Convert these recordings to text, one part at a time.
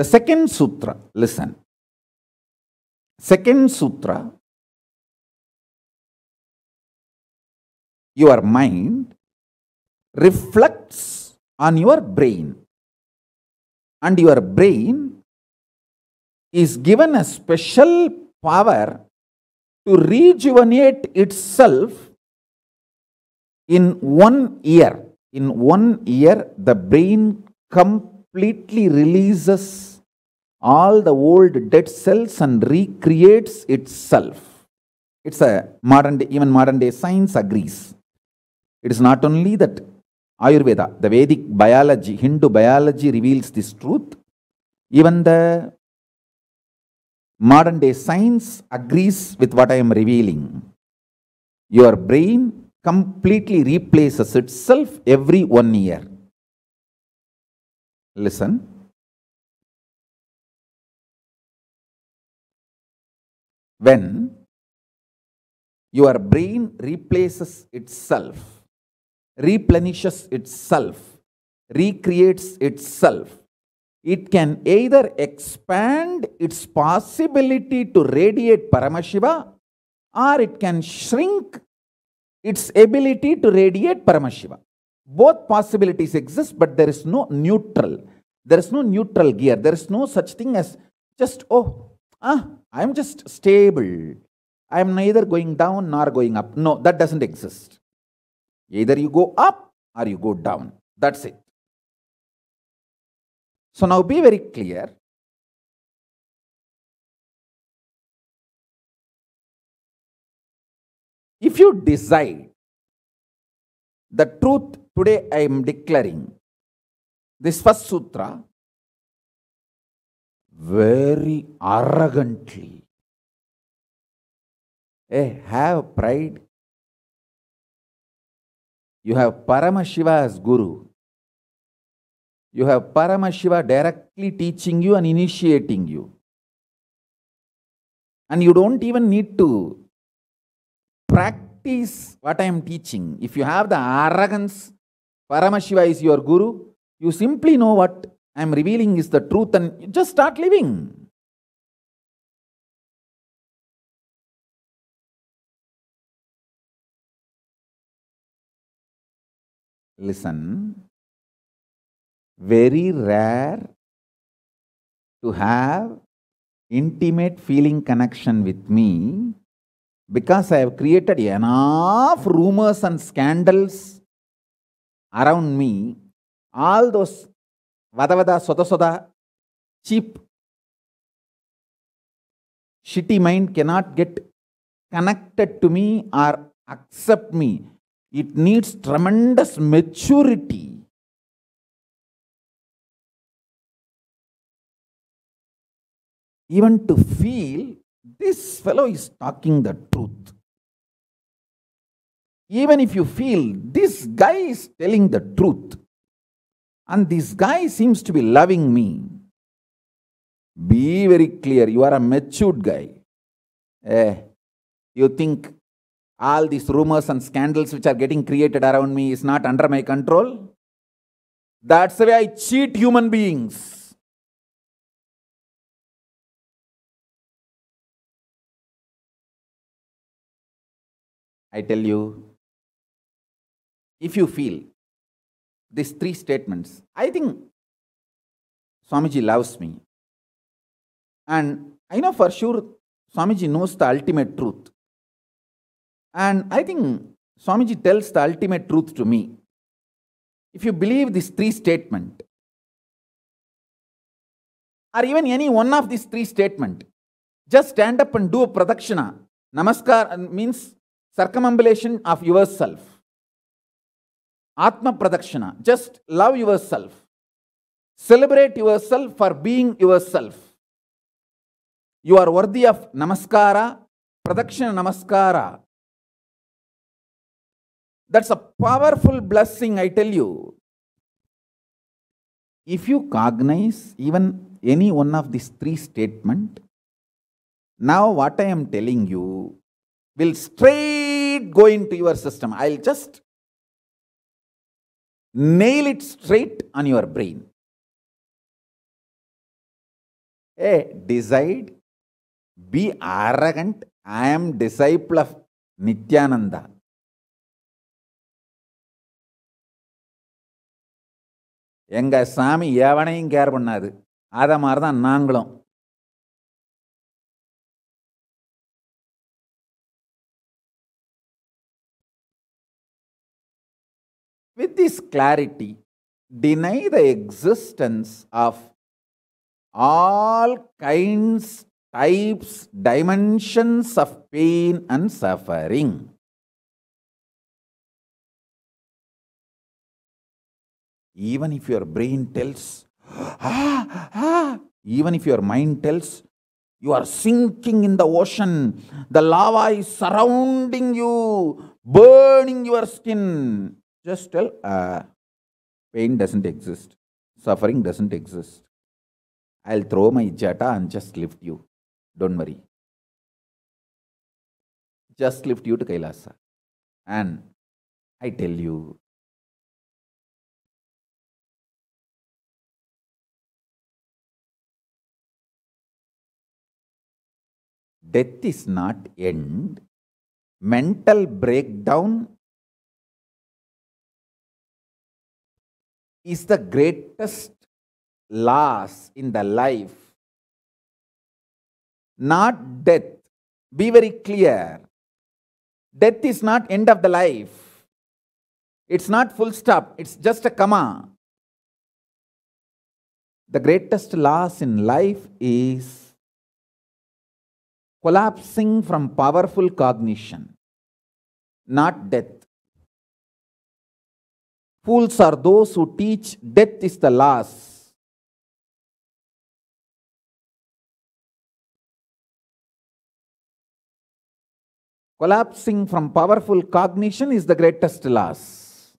The second sutra, listen. Second sutra, your mind reflects on your brain. And your brain is given a special power to rejuvenate itself in one year. In one year, the brain completely releases all the old dead cells and recreates itself. It's a modern day, even modern day science agrees. It is not only that Ayurveda, the Vedic biology, Hindu biology reveals this truth. Even the modern day science agrees with what I am revealing. Your brain completely replaces itself every one year. Listen, when your brain replaces itself, replenishes itself, recreates itself, it can either expand its possibility to radiate Paramashiva or it can shrink its ability to radiate Paramashiva. Both possibilities exist, but there is no neutral. There is no neutral gear. There is no such thing as just, oh, ah, I am just stable. I am neither going down nor going up. No, that doesn't exist. Either you go up or you go down. That's it. So now be very clear. If you decide the truth today I am declaring, this first sutra very arrogantly. Hey, eh, have pride. You have Paramashiva as Guru. You have Paramashiva directly teaching you and initiating you. And you don't even need to practice what I am teaching. If you have the arrogance, Paramashiva is your Guru, you simply know what I am revealing is the truth and just start living. Listen, very rare to have intimate feeling connection with me because I have created enough rumors and scandals around me. All those wada, ಸೊದ ಸೊದ cheap, shitty mind cannot get connected to me or accept me. It needs tremendous maturity. Even to feel this fellow is talking the truth. Even if you feel this guy is telling the truth, and this guy seems to be loving me. Be very clear, you are a matured guy. Eh, you think all these rumors and scandals which are getting created around me is not under my control? That's the way I cheat human beings. I tell you, if you feel these three statements. I think Swamiji loves me. And I know for sure Swamiji knows the ultimate truth. And I think Swamiji tells the ultimate truth to me. If you believe these three statements, or even any one of these three statements, just stand up and do a pradakshina. Namaskar means circumambulation of yourself. Atma Pradakshina. Just love yourself. Celebrate yourself for being yourself. You are worthy of Namaskara, Pradakshina Namaskara. That's a powerful blessing, I tell you. If you cognize even any one of these three statements, now what I am telling you will straight go into your system. I'll just nail it straight on your brain. Hey, decide, be arrogant. I am disciple of Nityananda. எங்கள் சாமி எவனையும் care பண்ணாது அதை மாதிரி தான் நாங்களும் With this clarity, deny the existence of all kinds, types, dimensions of pain and suffering. Even if your brain tells, ah, ah, even if your mind tells, you are sinking in the ocean, the lava is surrounding you, burning your skin, just tell uh, pain doesn't exist, suffering doesn't exist. I'll throw my jata and just lift you. Don't worry. Just lift you to Kailasa. And I tell you, death is not end mental breakdown is the greatest loss in the life. Not death. Be very clear. Death is not end of the life. It's not full stop. It's just a comma. The greatest loss in life is collapsing from powerful cognition, not death. Fools are those who teach death is the last. Collapsing from powerful cognition is the greatest loss.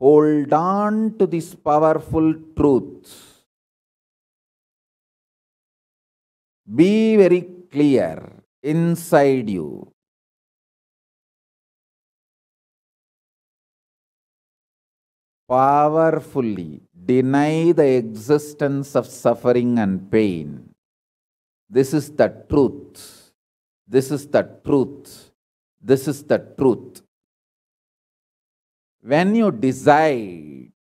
Hold on to this powerful truth. Be very clear inside you. powerfully deny the existence of suffering and pain. This is the truth. This is the truth. This is the truth. When you decide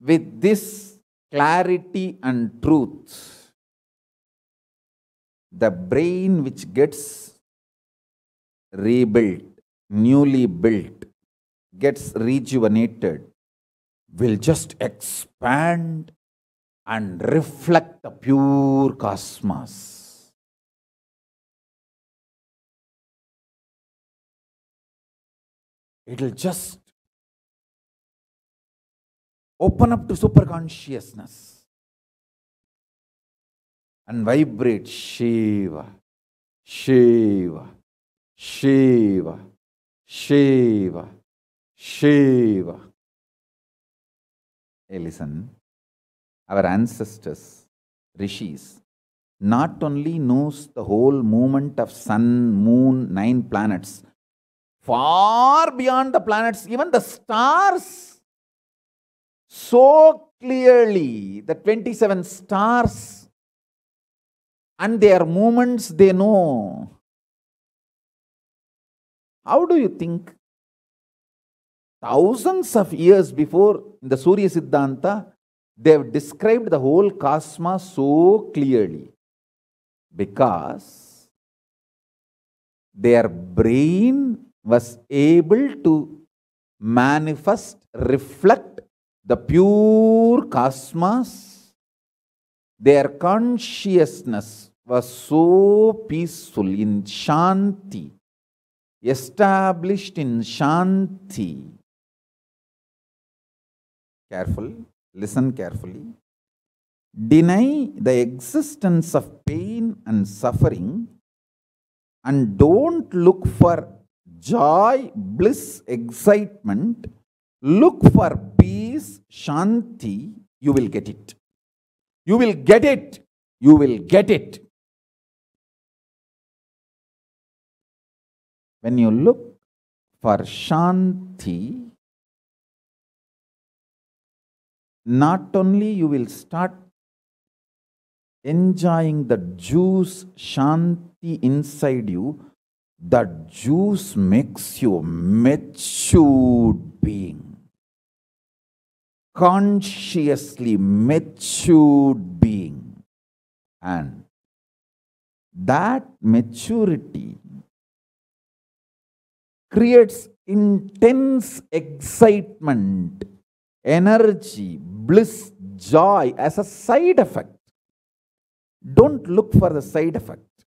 with this clarity and truth, the brain which gets rebuilt, newly built, gets rejuvenated will just expand and reflect the pure cosmos. It will just open up to super consciousness and vibrate Shiva, Shiva, Shiva, Shiva. Shiva. Hey, listen. Our ancestors, rishis, not only knows the whole movement of sun, moon, nine planets, far beyond the planets, even the stars, so clearly, the 27 stars and their movements, they know. How do you think thousands of years before in the Surya Siddhanta, they have described the whole cosmos so clearly because their brain was able to manifest, reflect the pure cosmos. Their consciousness was so peaceful in Shanti, established in Shanti careful, listen carefully, deny the existence of pain and suffering and don't look for joy, bliss, excitement, look for peace, shanti, you will get it. You will get it. You will get it. When you look for shanti, not only you will start enjoying the juice shanti inside you, That juice makes you matured being. Consciously matured being. And that maturity creates intense excitement energy, bliss, joy as a side effect. Don't look for the side effect.